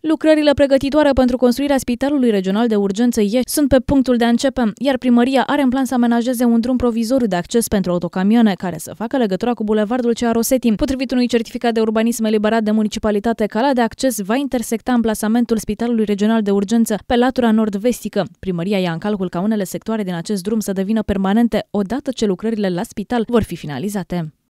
Lucrările pregătitoare pentru construirea Spitalului Regional de Urgență Iești sunt pe punctul de a începe, iar primăria are în plan să amenajeze un drum provizoriu de acces pentru autocamioane, care să facă legătura cu bulevardul Cearoseti. Potrivit unui certificat de urbanism eliberat de municipalitate, calea de acces va intersecta amplasamentul Spitalului Regional de Urgență pe latura nord-vestică. Primăria ia în calcul ca unele sectoare din acest drum să devină permanente odată ce lucrările la spital vor fi finalizate.